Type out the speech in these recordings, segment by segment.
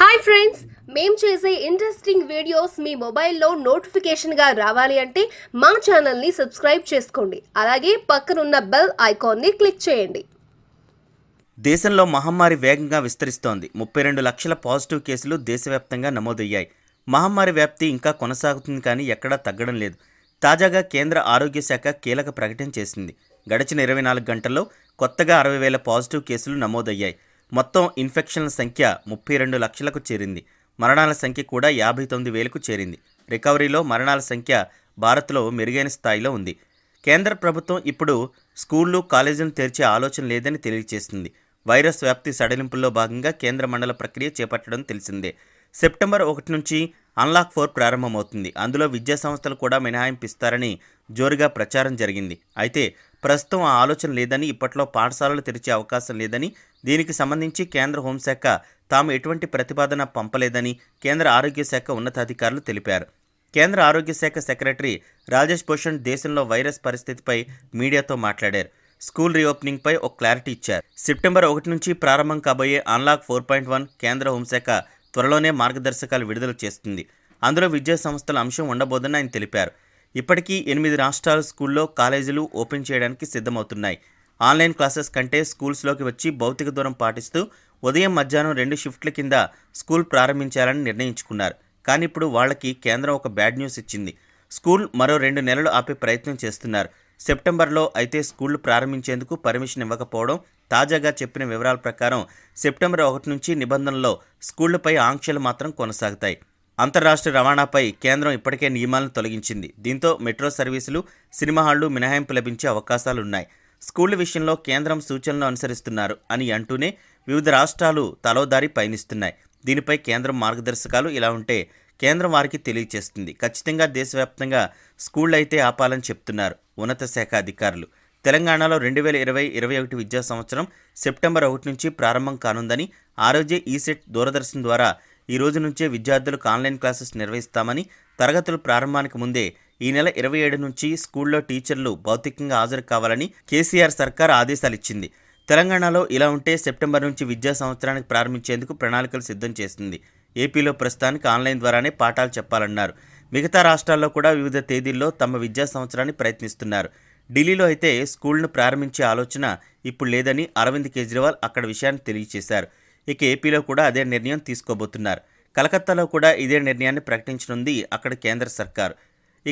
hi friends మేము చేసే interesting videos మీ మొబైల్లో నోటిఫికేషన్గా రావాలి అంటే మా ఛానల్ని సబ్స్క్రైబ్ చేసుకోండి అలాగే పక్కనున్న బెల్ ఐకాన్ని క్లిక్ చేయండి దేశంలో మహమ్మారి వేగంగా విస్తరిస్తోంది ముప్పై రెండు లక్షల పాజిటివ్ కేసులు దేశవ్యాప్తంగా నమోదయ్యాయి మహమ్మారి వ్యాప్తి ఇంకా కొనసాగుతుంది కానీ ఎక్కడా తగ్గడం లేదు తాజాగా కేంద్ర ఆరోగ్య శాఖ కీలక ప్రకటన చేసింది గడిచిన ఇరవై నాలుగు గంటల్లో కొత్తగా అరవై వేల పాజిటివ్ కేసులు నమోదయ్యాయి మొత్తం ఇన్ఫెక్షన్ల సంఖ్య ముప్పై రెండు లక్షలకు చేరింది మరణాల సంఖ్య కూడా యాభై తొమ్మిది వేలకు చేరింది రికవరీలో మరణాల సంఖ్య భారత్లో మెరుగైన స్థాయిలో ఉంది కేంద్ర ప్రభుత్వం ఇప్పుడు స్కూళ్ళు కాలేజీలు తెరిచే ఆలోచన లేదని తెలియజేస్తుంది వైరస్ వ్యాప్తి సడలింపుల్లో భాగంగా కేంద్ర మండల ప్రక్రియ చేపట్టడం తెలిసిందే సెప్టెంబర్ ఒకటి నుంచి అన్లాక్ ఫోర్ ప్రారంభమవుతుంది అందులో విద్యా సంస్థలు కూడా మినహాయింపిస్తారని జోరుగా ప్రచారం జరిగింది అయితే ప్రస్తుతం ఆ ఆలోచన లేదని ఇప్పట్లో పాఠశాలలు తెరిచే అవకాశం లేదని దీనికి సంబంధించి కేంద్ర హోంశాఖ తాము ఎటువంటి ప్రతిపాదన పంపలేదని కేంద్ర ఆరోగ్య శాఖ ఉన్నతాధికారులు తెలిపారు కేంద్ర ఆరోగ్య శాఖ సెక్రటరీ రాజేష్ భూషణ్ దేశంలో వైరస్ పరిస్థితిపై మీడియాతో మాట్లాడారు స్కూల్ రీఓపెనింగ్పై ఒక క్లారిటీ ఇచ్చారు సెప్టెంబర్ ఒకటి నుంచి ప్రారంభం కాబోయే అన్లాక్ ఫోర్ పాయింట్ వన్ కేంద్ర హోంశాఖ త్వరలోనే మార్గదర్శకాలు విడుదల చేస్తుంది అందులో విద్యా సంస్థల అంశం ఉండబోదని ఆయన తెలిపారు ఇప్పటికీ ఎనిమిది రాష్ట్రాల స్కూల్లో కాలేజీలు ఓపెన్ చేయడానికి సిద్ధమవుతున్నాయి ఆన్లైన్ క్లాసెస్ కంటే స్కూల్స్లోకి వచ్చి భౌతిక దూరం పాటిస్తూ ఉదయం మధ్యాహ్నం రెండు షిఫ్ట్ల కింద స్కూల్ ప్రారంభించాలని నిర్ణయించుకున్నారు కానీ ఇప్పుడు వాళ్ళకి కేంద్రం ఒక బ్యాడ్ న్యూస్ ఇచ్చింది స్కూల్ మరో రెండు నెలలు ఆపే ప్రయత్నం చేస్తున్నారు సెప్టెంబర్లో అయితే స్కూళ్లు ప్రారంభించేందుకు పర్మిషన్ ఇవ్వకపోవడం తాజాగా చెప్పిన వివరాల ప్రకారం సెప్టెంబర్ ఒకటి నుంచి నిబంధనల్లో స్కూళ్లపై ఆంక్షలు మాత్రం కొనసాగుతాయి అంతర్రాష్ట్ర రవాణాపై కేంద్రం ఇప్పటికే నియమాలను తొలగించింది దీంతో మెట్రో సర్వీసులు సినిమా హాళ్లు మినహాయింపు లభించే అవకాశాలున్నాయి స్కూళ్ల విషయంలో కేంద్రం సూచనలు అనుసరిస్తున్నారు అని అంటూనే వివిధ రాష్ట్రాలు తలోదారి పయనిస్తున్నాయి దీనిపై కేంద్రం మార్గదర్శకాలు ఇలా ఉంటే కేంద్రం వారికి తెలియచేస్తుంది ఖచ్చితంగా దేశవ్యాప్తంగా స్కూళ్ళు అయితే ఆపాలని చెప్తున్నారు ఉన్నత శాఖ అధికారులు తెలంగాణలో రెండు వేల ఇరవై ఇరవై ఒకటి విద్యా సంవత్సరం సెప్టెంబర్ ఒకటి నుంచి ప్రారంభం కానుందని ఆరోగ్య ఈసెట్ దూరదర్శన్ ద్వారా ఈ రోజు నుంచే విద్యార్థులకు ఆన్లైన్ క్లాసెస్ నిర్వహిస్తామని తరగతుల ప్రారంభానికి ముందే ఈ నెల ఇరవై ఏడు నుంచి స్కూల్లో టీచర్లు భౌతికంగా హాజరు కావాలని కేసీఆర్ సర్కార్ ఆదేశాలిచ్చింది తెలంగాణలో ఇలా ఉంటే సెప్టెంబర్ నుంచి విద్యా సంవత్సరానికి ప్రారంభించేందుకు ప్రణాళికలు సిద్ధం చేసింది ఏపీలో ప్రస్తుతానికి ఆన్లైన్ ద్వారానే పాఠాలు చెప్పాలన్నారు మిగతా రాష్ట్రాల్లో కూడా వివిధ తేదీల్లో తమ విద్యా సంవత్సరాన్ని ప్రయత్నిస్తున్నారు ఢిల్లీలో అయితే స్కూల్ను ప్రారంభించే ఆలోచన ఇప్పుడు లేదని అరవింద్ కేజ్రీవాల్ అక్కడ విషయాన్ని తెలియజేశారు ఇక ఏపీలో కూడా అదే నిర్ణయం తీసుకోబోతున్నారు కలకత్తాలో కూడా ఇదే నిర్ణయాన్ని ప్రకటించనుంది అక్కడ కేంద్ర సర్కారు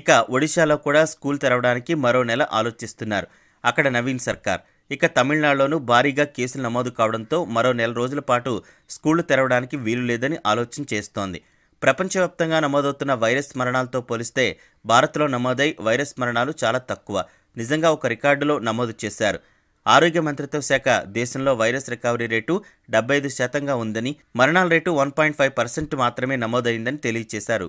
ఇక ఒడిశాలో కూడా స్కూల్ తెరవడానికి మరో నెల ఆలోచిస్తున్నారు అక్కడ నవీన్ సర్కార్ ఇక తమిళనాడులోనూ భారీగా కేసులు నమోదు కావడంతో మరో నెల రోజుల పాటు స్కూళ్లు తెరవడానికి వీలు లేదని ఆలోచన చేస్తోంది ప్రపంచవ్యాప్తంగా నమోదవుతున్న వైరస్ మరణాలతో పోలిస్తే భారత్లో నమోదై వైరస్ మరణాలు చాలా తక్కువ నిజంగా ఒక రికార్డులో నమోదు చేశారు ఆరోగ్య మంత్రిత్వ శాఖ దేశంలో వైరస్ రికవరీ రేటు డెబ్బై ఐదు శాతంగా ఉందని మరణాల రేటు వన్ పాయింట్ ఫైవ్ పర్సెంట్ మాత్రమే నమోదైందని తెలియజేశారు